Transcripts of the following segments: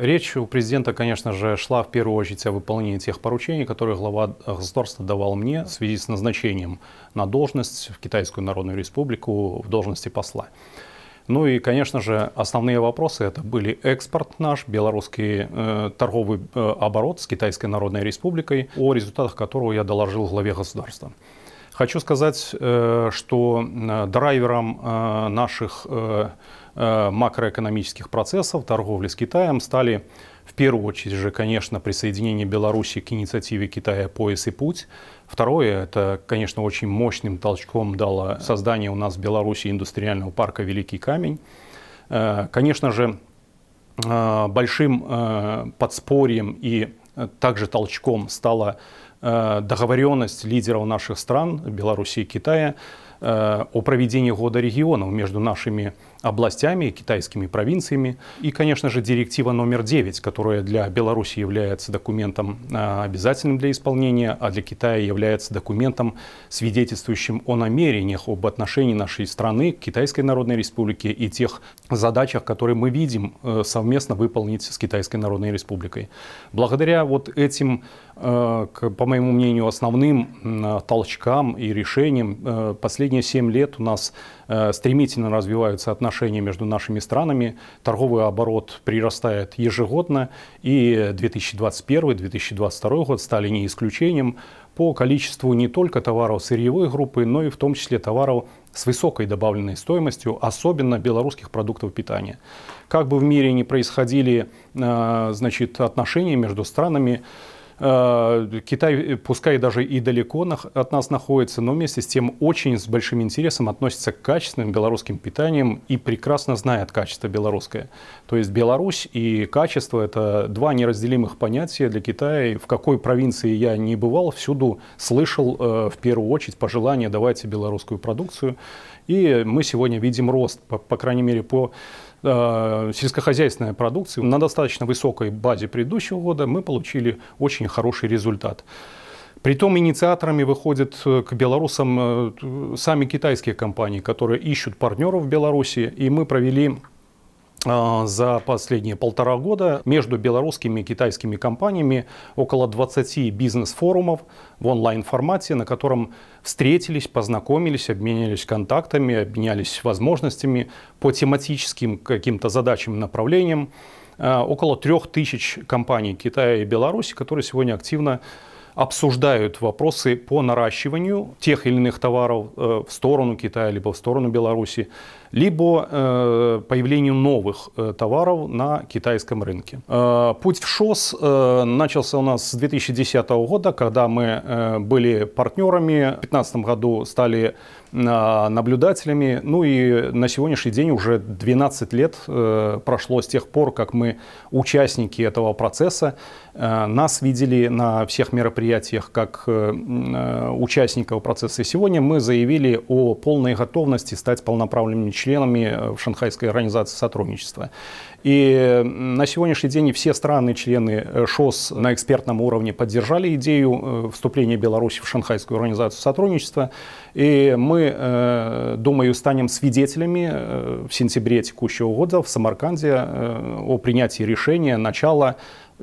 Речь у президента, конечно же, шла в первую очередь о выполнении тех поручений, которые глава государства давал мне в связи с назначением на должность в Китайскую Народную Республику в должности посла. Ну и, конечно же, основные вопросы это были экспорт наш, белорусский э, торговый э, оборот с Китайской Народной Республикой, о результатах которого я доложил главе государства. Хочу сказать, э, что э, драйвером э, наших макроэкономических процессов торговли с Китаем стали в первую очередь же, конечно, присоединение Беларуси к инициативе Китая «Пояс и путь». Второе, это, конечно, очень мощным толчком дало создание у нас в Беларуси индустриального парка «Великий камень». Конечно же, большим подспорьем и также толчком стало Э, договоренность лидеров наших стран, Беларуси и Китая, э, о проведении года регионов между нашими областями и китайскими провинциями. И, конечно же, директива номер 9, которая для Беларуси является документом э, обязательным для исполнения, а для Китая является документом, свидетельствующим о намерениях об отношении нашей страны к Китайской Народной Республике и тех задачах, которые мы видим совместно выполнить с Китайской Народной Республикой. Благодаря вот этим Э, к, по моему мнению, основным э, толчкам и решениям. Э, последние 7 лет у нас стремительно развиваются отношения между нашими странами, торговый оборот прирастает ежегодно, и 2021-2022 год стали не исключением по количеству не только товаров сырьевой группы, но и в том числе товаров с высокой добавленной стоимостью, особенно белорусских продуктов питания. Как бы в мире ни происходили значит, отношения между странами, Э, Китай, э, пускай даже и далеко от нас находится, но вместе с тем очень с большим интересом относится к качественным белорусским питаниям и прекрасно знает качество белорусское. То есть Беларусь и качество – это два неразделимых понятия для Китая. В какой провинции я не бывал, всюду слышал э, в первую очередь пожелание «давайте белорусскую продукцию». И мы сегодня видим рост, по, по крайней мере, по Э, сельскохозяйственной продукции на достаточно высокой базе предыдущего года мы получили очень хороший результат. Притом инициаторами выходят э, к белорусам э, сами китайские компании, которые ищут партнеров в Беларуси. И мы провели а, за последние полтора года между белорусскими и китайскими компаниями около 20 бизнес-форумов в онлайн-формате, на котором встретились, познакомились, обменялись контактами, обменялись возможностями по тематическим каким-то задачам и направлениям. А, около трех тысяч компаний Китая и Беларуси, которые сегодня активно обсуждают вопросы по наращиванию тех или иных товаров э, в сторону Китая, либо в сторону Беларуси, либо э, появлению новых э, товаров на китайском рынке. Путь в ШОС начался у нас с 2010 года, когда мы были партнерами, в 2015 году стали наблюдателями, ну и на сегодняшний день уже 12 лет прошло с тех пор, как мы участники этого процесса, нас видели на всех мероприятиях, мероприятиях как э, э, участников процесса. Сегодня мы заявили о полной готовности стать полноправными членами э, Шанхайской организации сотрудничества. И на сегодняшний день все страны-члены ШОС на экспертном уровне поддержали идею вступления Беларуси в Шанхайскую организацию сотрудничества. И мы, думаю, станем свидетелями в сентябре текущего года в Самарканде о принятии решения начала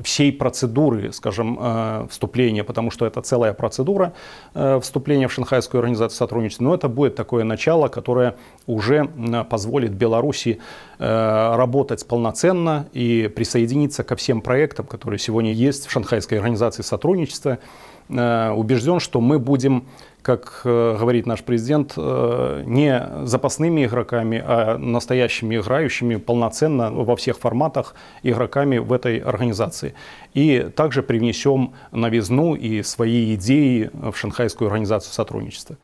всей процедуры, скажем, э, вступления, потому что это целая процедура э, вступления в Шанхайскую организацию сотрудничества, но это будет такое начало, которое уже позволит Беларуси э, работать полноценно и присоединиться ко всем проектам, которые сегодня есть в Шанхайской организации сотрудничества, Э, убежден, что мы будем, как э, говорит наш президент, э, не запасными игроками, а настоящими играющими полноценно во всех форматах игроками в этой организации. И также привнесем новизну и свои идеи в Шанхайскую организацию сотрудничества.